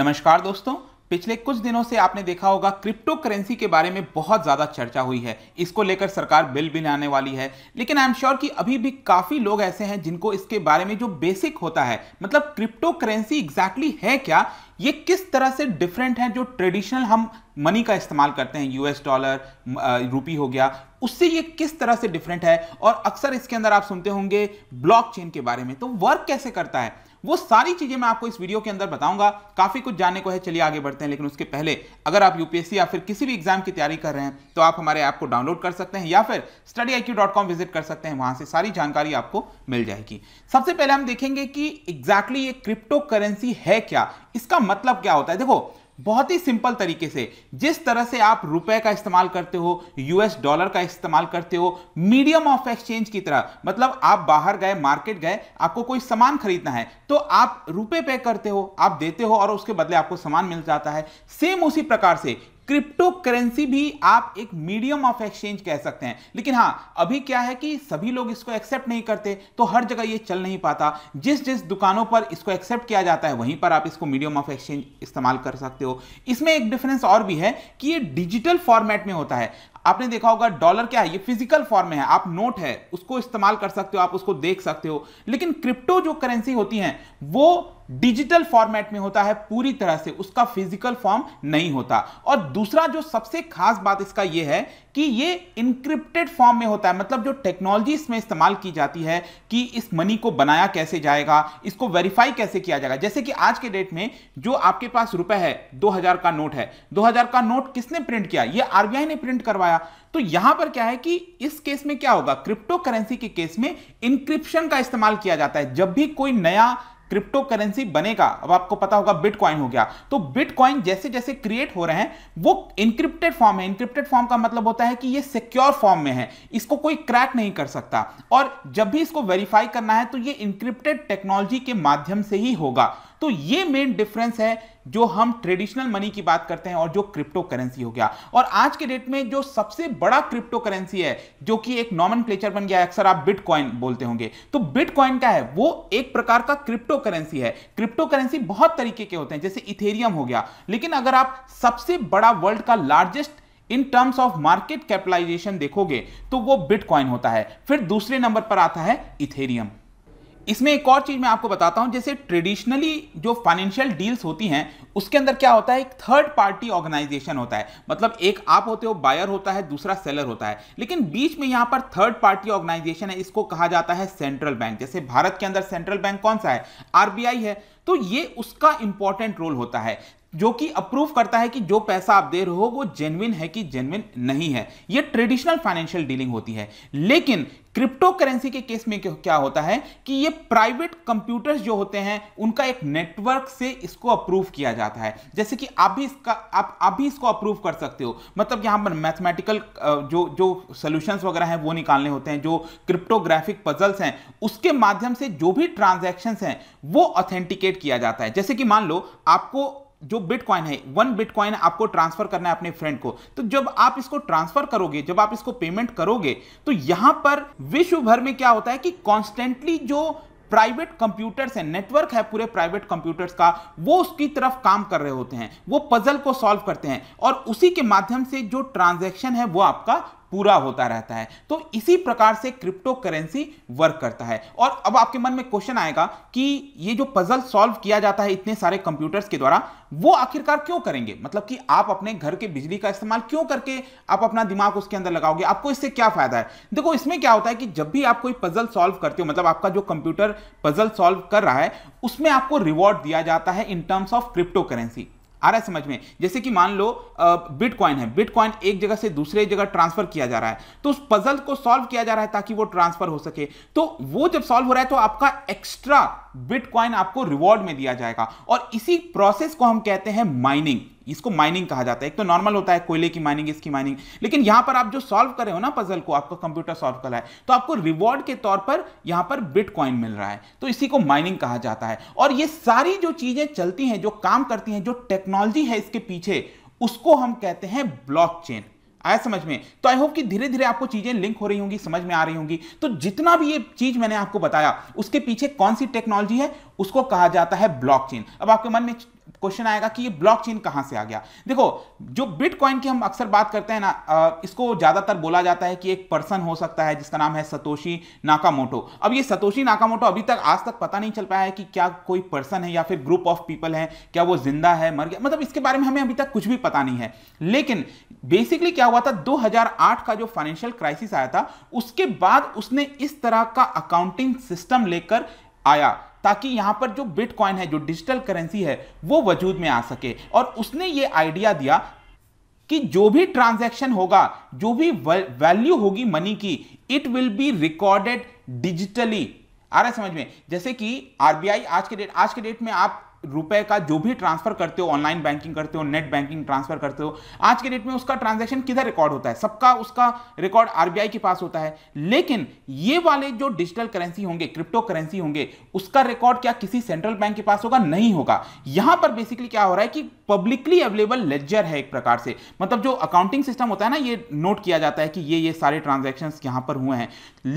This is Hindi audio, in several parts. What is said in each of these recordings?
नमस्कार दोस्तों पिछले कुछ दिनों से आपने देखा होगा क्रिप्टो करेंसी के बारे में बहुत ज़्यादा चर्चा हुई है इसको लेकर सरकार बिल भी लाने वाली है लेकिन आई एम श्योर कि अभी भी काफ़ी लोग ऐसे हैं जिनको इसके बारे में जो बेसिक होता है मतलब क्रिप्टो करेंसी एग्जैक्टली है क्या ये किस तरह से डिफरेंट है जो ट्रेडिशनल हम मनी का इस्तेमाल करते हैं यूएस डॉलर रूपी हो गया उससे ये किस तरह से डिफरेंट है और अक्सर इसके अंदर आप सुनते होंगे ब्लॉकचेन के बारे में तो वर्क कैसे करता है वो सारी चीज़ें मैं आपको इस वीडियो के अंदर बताऊंगा काफ़ी कुछ जानने को है चलिए आगे बढ़ते हैं लेकिन उसके पहले अगर आप यूपीएससी या फिर किसी भी एग्जाम की तैयारी कर रहे हैं तो आप हमारे ऐप को डाउनलोड कर सकते हैं या फिर स्टडी विजिट कर सकते हैं वहां से सारी जानकारी आपको मिल जाएगी सबसे पहले हम देखेंगे कि एग्जैक्टली exactly ये क्रिप्टो करेंसी है क्या इसका मतलब क्या होता है देखो बहुत ही सिंपल तरीके से जिस तरह से आप रुपए का इस्तेमाल करते हो यूएस डॉलर का इस्तेमाल करते हो मीडियम ऑफ एक्सचेंज की तरह मतलब आप बाहर गए मार्केट गए आपको कोई सामान खरीदना है तो आप रुपए पे करते हो आप देते हो और उसके बदले आपको सामान मिल जाता है सेम उसी प्रकार से क्रिप्टो करेंसी भी आप एक मीडियम ऑफ एक्सचेंज कह सकते हैं लेकिन हाँ अभी क्या है कि सभी लोग इसको एक्सेप्ट नहीं करते तो हर जगह ये चल नहीं पाता जिस जिस दुकानों पर इसको एक्सेप्ट किया जाता है वहीं पर आप इसको मीडियम ऑफ एक्सचेंज इस्तेमाल कर सकते हो इसमें एक डिफरेंस और भी है कि ये डिजिटल फॉर्मेट में होता है आपने देखा होगा डॉलर क्या है ये फिजिकल फॉर्म में है आप नोट है उसको इस्तेमाल कर सकते हो आप उसको देख सकते हो लेकिन क्रिप्टो जो करेंसी होती है वो डिजिटल फॉर्मेट में होता है पूरी तरह से उसका फिजिकल फॉर्म नहीं होता और दूसरा जो सबसे खास बात इसका यह है कि ये इंक्रिप्टेड फॉर्म में होता है मतलब जो टेक्नोलॉजी इसमें इस्तेमाल की जाती है कि इस मनी को बनाया कैसे जाएगा इसको वेरीफाई कैसे किया जाएगा जैसे कि आज के डेट में जो आपके पास रुपए है 2000 का नोट है 2000 का नोट किसने प्रिंट किया ये आरबीआई ने प्रिंट करवाया तो यहां पर क्या है कि इस केस में क्या होगा क्रिप्टो करेंसी के केस में इंक्रिप्शन का इस्तेमाल किया जाता है जब भी कोई नया क्रिप्टो करेंसी बनेगा अब आपको पता होगा बिटकॉइन हो गया तो बिटकॉइन जैसे जैसे क्रिएट हो रहे हैं वो इंक्रिप्टेड फॉर्म है इंक्रिप्टेड फॉर्म का मतलब होता है कि ये सिक्योर फॉर्म में है इसको कोई क्रैक नहीं कर सकता और जब भी इसको वेरीफाई करना है तो ये इंक्रिप्टेड टेक्नोलॉजी के माध्यम से ही होगा तो ये मेन डिफरेंस है जो हम ट्रेडिशनल मनी की बात करते हैं और जो क्रिप्टो करेंसी हो गया और आज के डेट में जो सबसे बड़ा क्रिप्टो करेंसी है जो कि एक नॉमन बन गया अक्सर आप बिटकॉइन बोलते होंगे तो बिटकॉइन क्या है वो एक प्रकार का क्रिप्टो करेंसी है क्रिप्टो करेंसी बहुत तरीके के होते हैं जैसे इथेरियम हो गया लेकिन अगर आप सबसे बड़ा वर्ल्ड का largest in terms of market capitalisation देखोगे तो वो बिटकॉइन होता है फिर दूसरे नंबर पर आता है इथेरियम इसमें एक और चीज मैं आपको बताता हूं जैसे ट्रेडिशनली जो फाइनेंशियल डील्स होती हैं उसके अंदर क्या होता है एक थर्ड पार्टी ऑर्गेनाइजेशन होता है मतलब एक आप होते हो बायर होता है दूसरा सेलर होता है लेकिन बीच में यहां पर थर्ड पार्टी ऑर्गेनाइजेशन है इसको कहा जाता है सेंट्रल बैंक जैसे भारत के अंदर सेंट्रल बैंक कौन सा है आरबीआई है तो ये उसका इंपॉर्टेंट रोल होता है जो कि अप्रूव करता है कि जो पैसा आप दे रहे हो वो जेनविन है कि जेनविन नहीं है ये ट्रेडिशनल फाइनेंशियल डीलिंग होती है लेकिन क्रिप्टो करेंसी के केस में क्या होता है कि ये प्राइवेट कंप्यूटर्स जो होते हैं उनका एक नेटवर्क से इसको अप्रूव किया जाता है जैसे कि आप भी इसका आप आप भी इसको अप्रूव कर सकते हो मतलब यहाँ पर मैथमेटिकल जो जो सोल्यूशंस वगैरह हैं वो निकालने होते हैं जो क्रिप्टोग्राफिक पजल्स हैं उसके माध्यम से जो भी ट्रांजैक्शंस हैं वो ऑथेंटिकेट किया जाता है जैसे कि मान लो आपको जो बिटकॉइन है वन बिटकॉइन आपको ट्रांसफर करना है अपने फ्रेंड को तो जब आप इसको ट्रांसफर करोगे जब आप इसको पेमेंट करोगे तो यहां पर विश्व भर में क्या होता है कि कॉन्स्टेंटली जो प्राइवेट कंप्यूटर्स है नेटवर्क है पूरे प्राइवेट कंप्यूटर्स का वो उसकी तरफ काम कर रहे होते हैं वो पजल को सॉल्व करते हैं और उसी के माध्यम से जो ट्रांजेक्शन है वो आपका पूरा होता रहता है तो इसी प्रकार से क्रिप्टो करेंसी वर्क करता है और अब आपके मन में क्वेश्चन आएगा कि ये जो पजल सॉल्व किया जाता है इतने सारे कंप्यूटर्स के द्वारा वो आखिरकार क्यों करेंगे मतलब कि आप अपने घर के बिजली का इस्तेमाल क्यों करके आप अपना दिमाग उसके अंदर लगाओगे आपको इससे क्या फायदा है देखो इसमें क्या होता है कि जब भी आप कोई पजल सॉल्व करते हो मतलब आपका जो कंप्यूटर पजल सॉल्व कर रहा है उसमें आपको रिवॉर्ड दिया जाता है in terms of crypto currency आ रहा है समझ में जैसे कि मान लो बिटकॉइन है बिटकॉइन एक जगह से दूसरे जगह ट्रांसफर किया जा रहा है तो उस पजल को सॉल्व किया जा रहा है ताकि वो ट्रांसफर हो सके तो वो जब सॉल्व हो रहा है तो आपका एक्स्ट्रा बिटकॉइन आपको रिवॉर्ड में दिया जाएगा और इसी प्रोसेस को हम कहते हैं माइनिंग इसको माइनिंग कहा जाता है एक तो नॉर्मल होता है कोयले की माइनिंग इसकी माइनिंग लेकिन यहां पर आप जो सॉल्व कर रहे हो ना पजल को आपका कंप्यूटर सॉल्व कर रहा है तो आपको रिवॉर्ड के तौर पर यहां पर बिटकॉइन मिल रहा है तो इसी को माइनिंग कहा जाता है और ये सारी जो चीजें चलती हैं जो काम करती हैं जो टेक्नोलॉजी है इसके पीछे उसको हम कहते हैं ब्लॉक आया समझ में तो आई होप कि धीरे धीरे आपको चीजें लिंक हो रही होंगी समझ में आ रही होंगी तो जितना भी ये चीज मैंने आपको बताया उसके पीछे कौन सी टेक्नोलॉजी है उसको कहा जाता है ब्लॉकचेन अब आपके मन में क्वेश्चन आएगा कि ये ब्लॉकचेन कहां से आ गया देखो जो बिटकॉइन की हम अक्सर बात करते हैं ना इसको ज्यादातर बोला जाता है कि एक पर्सन हो सकता है जिसका नाम है सतोशी नाकामोटो अब ये सतोशी नाकामोटो अभी तक आज तक पता नहीं चल पाया है कि क्या कोई पर्सन है या फिर ग्रुप ऑफ पीपल है क्या वो जिंदा है मर गया मतलब इसके बारे में हमें अभी तक कुछ भी पता नहीं है लेकिन बेसिकली क्या हुआ था दो का जो फाइनेंशियल क्राइसिस आया था उसके बाद उसने इस तरह का अकाउंटिंग सिस्टम लेकर आया ताकि यहां पर जो बिटकॉइन है जो डिजिटल करेंसी है वो वजूद में आ सके और उसने ये आइडिया दिया कि जो भी ट्रांजैक्शन होगा जो भी वैल्यू होगी मनी की it will be recorded digitally आ रहा है समझ में जैसे कि आरबीआई आज के डेट आज के डेट में आप रुपए का जो भी ट्रांसफर करते हो ऑनलाइन बैंकिंग करते हो नेट बैंकिंग ट्रांसफर करते हो आज के डेट में उसका ट्रांजैक्शन किधर रिकॉर्ड होता है सबका उसका रिकॉर्ड आरबीआई के पास होता है लेकिन ये वाले जो डिजिटल करेंसी होंगे क्रिप्टो करेंसी होंगे उसका रिकॉर्ड क्या किसी सेंट्रल बैंक के पास होगा नहीं होगा यहां पर बेसिकली क्या हो रहा है कि पब्लिकली अवेलेबल लेजर है एक प्रकार से मतलब जो अकाउंटिंग सिस्टम होता है ना ये नोट किया जाता है कि ये ये सारे ट्रांजेक्शन यहां पर हुए हैं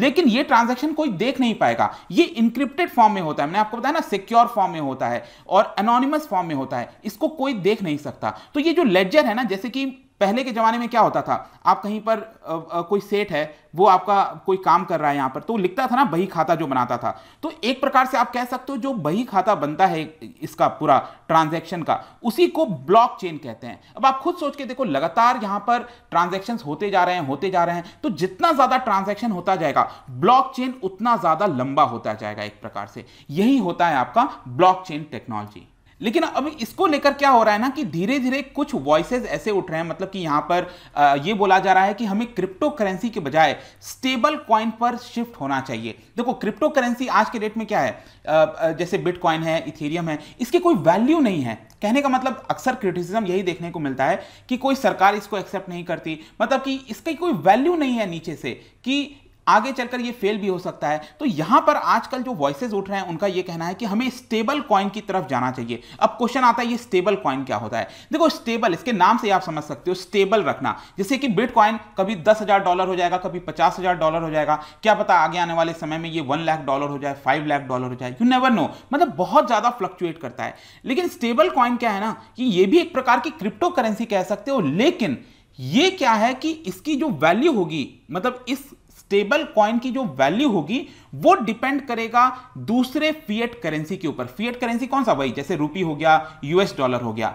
लेकिन ये ट्रांजेक्शन कोई देख नहीं पाएगा ये इंक्रिप्टेड फॉर्म में होता है मैंने आपको बताया ना सिक्योर फॉर्म में होता है और अनोनिमस फॉर्म में होता है इसको कोई देख नहीं सकता तो ये जो लेजर है ना जैसे कि पहले के ज़माने में क्या होता था आप कहीं पर आ, आ, कोई सेठ है वो आपका कोई काम कर रहा है यहाँ पर तो लिखता था ना बही खाता जो बनाता था तो एक प्रकार से आप कह सकते हो जो बही खाता बनता है इसका पूरा ट्रांजैक्शन का उसी को ब्लॉकचेन कहते हैं अब आप खुद सोच के देखो लगातार यहाँ पर ट्रांजेक्शन होते जा रहे हैं होते जा रहे हैं तो जितना ज़्यादा ट्रांजेक्शन होता जाएगा ब्लॉक उतना ज़्यादा लंबा होता जाएगा एक प्रकार से यही होता है आपका ब्लॉक टेक्नोलॉजी लेकिन अब इसको लेकर क्या हो रहा है ना कि धीरे धीरे कुछ वॉइसेज ऐसे उठ रहे हैं मतलब कि यहाँ पर यह ये बोला जा रहा है कि हमें क्रिप्टो करेंसी के बजाय स्टेबल क्वाइन पर शिफ्ट होना चाहिए देखो क्रिप्टो करेंसी आज के डेट में क्या है जैसे बिटकॉइन है इथेरियम है इसकी कोई वैल्यू नहीं है कहने का मतलब अक्सर क्रिटिसिज्म यही देखने को मिलता है कि कोई सरकार इसको एक्सेप्ट नहीं करती मतलब कि इसकी कोई वैल्यू नहीं है नीचे से कि आगे चलकर ये फेल भी हो सकता है तो यहां पर आजकल जो वॉइसेज उठ रहे हैं उनका ये कहना है कि हमें स्टेबल कॉइन की तरफ जाना चाहिए अब क्वेश्चन आता है ये स्टेबल कॉइन क्या होता है देखो स्टेबल इसके नाम से आप समझ सकते हो स्टेबल रखना जैसे कि बिटकॉइन कभी दस डॉलर हो जाएगा कभी पचास डॉलर हो जाएगा क्या पता आगे आने वाले समय में ये वन लाख डॉलर हो जाए फाइव लाख डॉलर हो जाए यू नेवर नो मतलब बहुत ज्यादा फ्लक्चुएट करता है लेकिन स्टेबल कॉइन क्या है ना कि ये भी एक प्रकार की क्रिप्टो करेंसी कह सकते हो लेकिन ये क्या है कि इसकी जो वैल्यू होगी मतलब इस स्टेबल कॉइन की जो वैल्यू होगी वो डिपेंड करेगा दूसरे फियट करेंसी के ऊपर फियट करेंसी कौन सा वही जैसे रूपी हो गया यूएस डॉलर हो गया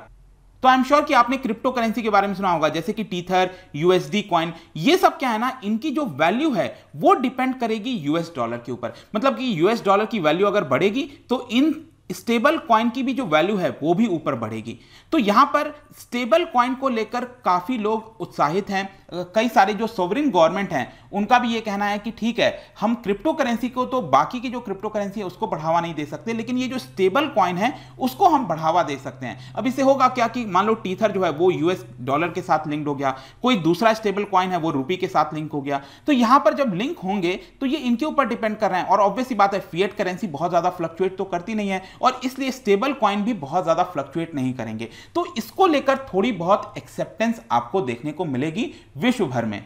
तो आई एम श्योर कि आपने क्रिप्टो करेंसी के बारे में सुना होगा जैसे कि टीथर यूएसडी कॉइन ये सब क्या है ना इनकी जो वैल्यू है वो डिपेंड करेगी यूएस डॉलर के ऊपर मतलब कि यूएस डॉलर की वैल्यू अगर बढ़ेगी तो इन स्टेबल कॉइन की भी जो वैल्यू है वो भी ऊपर बढ़ेगी तो यहाँ पर स्टेबल कॉइन को लेकर काफ़ी लोग उत्साहित हैं कई सारे जो सोवरिन गवर्नमेंट हैं उनका भी ये कहना है कि ठीक है हम क्रिप्टो करेंसी को तो बाकी की जो क्रिप्टो करेंसी है उसको बढ़ावा नहीं दे सकते लेकिन ये जो स्टेबल कॉइन है उसको हम बढ़ावा दे सकते हैं अब इससे होगा क्या कि मान लो टीथर जो है वो यूएस डॉलर के साथ लिंक्ड हो गया कोई दूसरा स्टेबल कॉइन है वो रूपी के साथ लिंक हो गया तो यहाँ पर जब लिंक होंगे तो ये इनके ऊपर डिपेंड कर रहे हैं और ऑब्वियसली बात है फिएट करेंसी बहुत ज़्यादा फ्लक्चुएट तो करती नहीं है और इसलिए स्टेबल कॉइन भी बहुत ज़्यादा फ्लक्चुएट नहीं करेंगे तो इसको लेकर थोड़ी बहुत एक्सेप्टेंस आपको देखने को मिलेगी विश्व भर में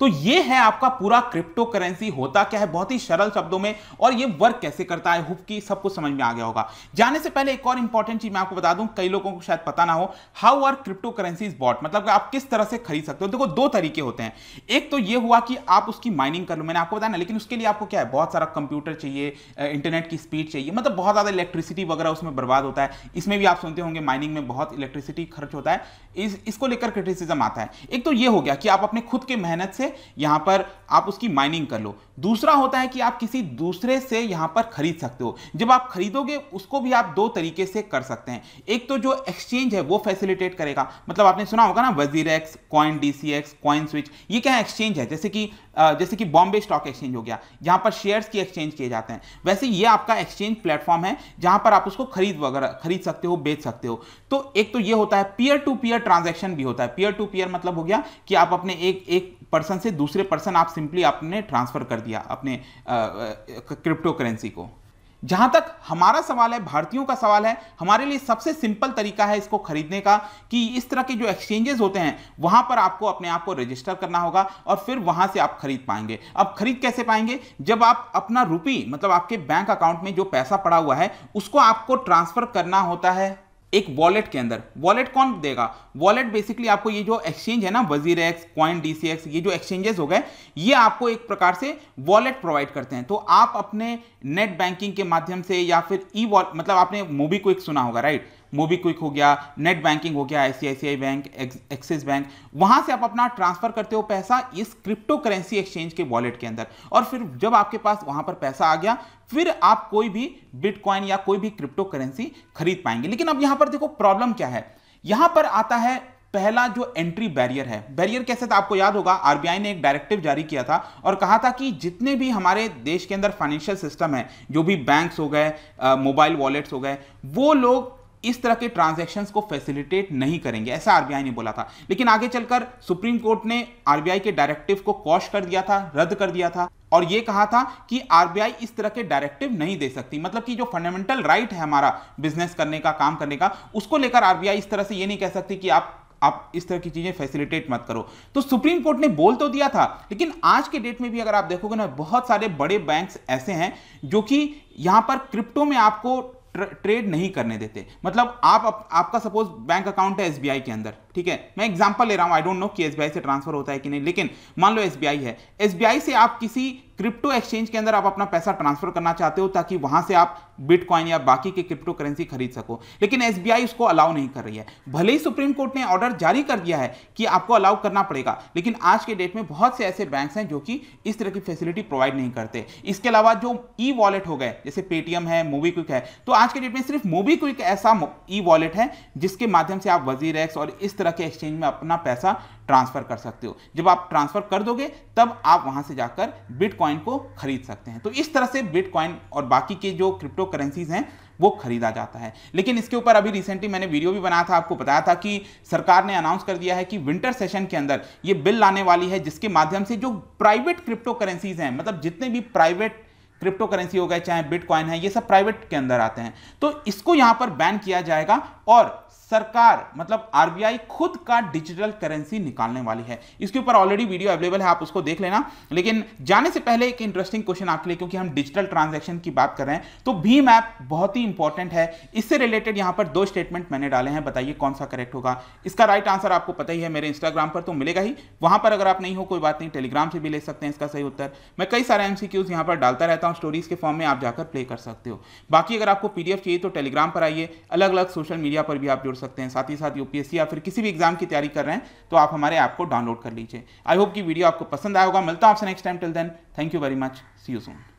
तो ये है आपका पूरा क्रिप्टो करेंसी होता क्या है बहुत ही सरल शब्दों में और ये वर्क कैसे करता है हुप की सब कुछ समझ में आ गया होगा जाने से पहले एक और इंपॉर्टेंट चीज मैं आपको बता दूं कई लोगों को शायद पता ना हो how are crypto currency bought मतलब आप किस तरह से खरीद सकते हो देखो दो तरीके होते हैं एक तो ये हुआ कि आप उसकी माइनिंग कर लो मैंने आपको बताया ना लेकिन उसके लिए आपको क्या है बहुत सारा कंप्यूटर चाहिए इंटरनेट की स्पीड चाहिए मतलब बहुत ज्यादा इलेक्ट्रिसिटी वगैरह उसमें बर्बाद होता है इसमें भी आप सुनते होंगे माइनिंग में बहुत इलेक्ट्रिसिटी खर्च होता है इसको लेकर क्रिटिसिज्म आता है एक तो ये हो गया कि आप अपने खुद के मेहनत से यहां पर आप उसकी माइनिंग कर लो दूसरा होता है कि आप किसी दूसरे से यहां पर खरीद सकते हो जब आप खरीदोगे उसको भी आप दो तरीके से कर सकते हैं एक तो जो एक्सचेंज है वो फैसिलिटेट करेगा मतलब आपने सुना होगा ना WazirX CoinDCX CoinSwitch ये क्या एक्सचेंज है जैसे कि जैसे कि बॉम्बे स्टॉक एक्सचेंज हो गया जहां पर शेयर्स की एक्सचेंज किए जाते हैं वैसे ये आपका एक्सचेंज प्लेटफॉर्म है जहां पर आप उसको खरीद वगैरह खरीद सकते हो बेच सकते हो तो एक तो ये होता है पीयर टू पीयर ट्रांजेक्शन भी होता है पीयर टू पीयर मतलब हो गया कि आप अपने एक एक पर्सन से दूसरे पर्सन आप सिंपली आपने ट्रांसफ़र कर दिया अपने क्रिप्टो करेंसी को जहाँ तक हमारा सवाल है भारतीयों का सवाल है हमारे लिए सबसे सिंपल तरीका है इसको खरीदने का कि इस तरह के जो एक्सचेंजेस होते हैं वहाँ पर आपको अपने आप को रजिस्टर करना होगा और फिर वहाँ से आप खरीद पाएंगे अब खरीद कैसे पाएंगे जब आप अपना रुपी मतलब आपके बैंक अकाउंट में जो पैसा पड़ा हुआ है उसको आपको ट्रांसफ़र करना होता है एक वॉलेट के अंदर वॉलेट कौन देगा वॉलेट बेसिकली आपको ये जो एक्सचेंज है ना वजीर एक्स कॉइन डी ये जो एक्सचेंजेस हो गए ये आपको एक प्रकार से वॉलेट प्रोवाइड करते हैं तो आप अपने नेट बैंकिंग के माध्यम से या फिर ई e मतलब आपने मोबी एक सुना होगा राइट मोबी क्विक हो गया नेट बैंकिंग हो गया आईसीआईसीआई बैंक एक्सिस बैंक वहां से आप अपना ट्रांसफर करते हो पैसा इस क्रिप्टो करेंसी एक्सचेंज के वॉलेट के अंदर और फिर जब आपके पास वहां पर पैसा आ गया फिर आप कोई भी बिटकॉइन या कोई भी क्रिप्टो करेंसी खरीद पाएंगे लेकिन अब यहां पर देखो प्रॉब्लम क्या है यहां पर आता है पहला जो एंट्री बैरियर है बैरियर कैसे था आपको याद होगा आरबीआई ने एक डायरेक्टिव जारी किया था और कहा था कि जितने भी हमारे देश के अंदर फाइनेंशियल सिस्टम है जो भी बैंक्स हो गए मोबाइल वॉलेट्स हो गए वो लोग इस तरह के ट्रांजेक्शन को फैसिलिटेट नहीं करेंगे ऐसा आरबीआई ने बोला था लेकिन आगे चलकर सुप्रीम कोर्ट ने आरबीआई के डायरेक्टिव को कॉश कर दिया था रद्द कर दिया था और ये कहा था कि आरबीआई इस तरह के डायरेक्टिव नहीं दे सकती मतलब कि जो फंडामेंटल राइट है हमारा बिजनेस करने का काम करने का उसको लेकर आरबीआई इस तरह से ये नहीं कह सकती कि आप आप इस तरह की चीजें फैसिलिटेट मत करो तो सुप्रीम कोर्ट ने बोल तो दिया था लेकिन आज के डेट में भी अगर आप देखोगे ना बहुत सारे बड़े बैंक्स ऐसे हैं जो कि यहां पर क्रिप्टो में आपको ट्रेड नहीं करने देते मतलब आप, आप आपका सपोज बैंक अकाउंट है एसबीआई के अंदर ठीक है मैं एग्जाम्पल ले रहा हूँ आई डोंट नो कि एस से ट्रांसफर होता है कि नहीं लेकिन मान लो एस है एस से आप किसी क्रिप्टो एक्सचेंज के अंदर आप अपना पैसा ट्रांसफर करना चाहते हो ताकि वहां से आप बिटकॉइन या बाकी के क्रिप्टो करेंसी खरीद सको लेकिन एस उसको अलाउ नहीं कर रही है भले ही सुप्रीम कोर्ट ने ऑर्डर जारी कर दिया है कि आपको अलाउ करना पड़ेगा लेकिन आज के डेट में बहुत से ऐसे बैंक हैं जो कि इस तरह की फैसिलिटी प्रोवाइड नहीं करते इसके अलावा जो ई वॉलेट हो गए जैसे पेटीएम है मोबी है तो आज के डेट में सिर्फ मोबी ऐसा ई वॉलेट है जिसके माध्यम से आप वजीर और इस तरह के एक्सचेंज में अपना पैसा ट्रांसफ़र कर सकते हो जब आप ट्रांसफ़र कर दोगे तब आप वहां से जाकर बिटकॉइन को खरीद सकते हैं तो इस तरह से बिटकॉइन और बाकी के जो क्रिप्टो करेंसीज हैं वो खरीदा जाता है लेकिन इसके ऊपर अभी रिसेंटली मैंने वीडियो भी बनाया था आपको बताया था कि सरकार ने अनाउंस कर दिया है कि विंटर सेशन के अंदर ये बिल लाने वाली है जिसके माध्यम से जो प्राइवेट क्रिप्टो करेंसीज हैं मतलब जितने भी प्राइवेट क्रिप्टो करेंसी हो गए चाहे बिटकॉइन है ये सब प्राइवेट के अंदर आते हैं तो इसको यहां पर बैन किया जाएगा और सरकार मतलब आरबीआई खुद का डिजिटल करेंसी निकालने वाली है इसके ऊपर ऑलरेडी वीडियो अवेलेबल है आप उसको देख लेना लेकिन जाने से पहले एक इंटरेस्टिंग क्वेश्चन आपके लिए क्योंकि हम डिजिटल ट्रांजैक्शन की बात कर रहे हैं तो भीम ऐप बहुत ही इंपॉर्टेंट है इससे रिलेटेड यहां पर दो स्टेटमेंट मैंने डाले हैं बताइए कौन सा करेक्ट होगा इसका राइट आंसर आपको पता ही है मेरे इंस्टाग्राम पर तो मिलेगा ही वहां पर अगर आप नहीं हो कोई बात नहीं टेलीग्राम से भी ले सकते हैं इसका सही उत्तर मैं कई सारे एमसीक्यूज यहां पर डालता रहता हूं इंस्टाग्राम स्टोरीज़ के फॉर्म में आप जाकर प्ले कर सकते हो बाकी अगर आपको पी चाहिए तो टेलीग्राम पर आइए अलग अलग सोशल मीडिया पर भी आप जुड़ सकते हैं साथ ही साथ यूपीएससी या फिर किसी भी एग्जाम की तैयारी कर रहे हैं तो आप हमारे ऐप को डाउनलोड कर लीजिए आई होप की वीडियो आपको पसंद आएगा मिलता हूँ आपसे next time till then thank you very much see you soon